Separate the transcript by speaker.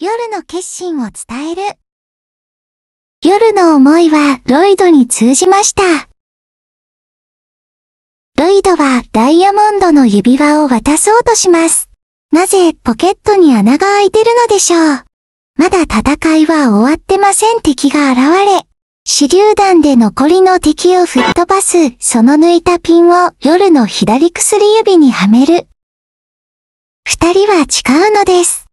Speaker 1: 夜の決心を伝える。夜の思いはロイドに通じました。
Speaker 2: ロイドはダイヤモンドの指輪を渡そうとします。なぜポケットに穴が開いてるのでしょう。まだ戦いは終わってません敵が現れ、手榴弾で残りの敵を吹っ飛ばす、その抜いたピンを夜の左薬指にはめる。
Speaker 1: 二人は誓うのです。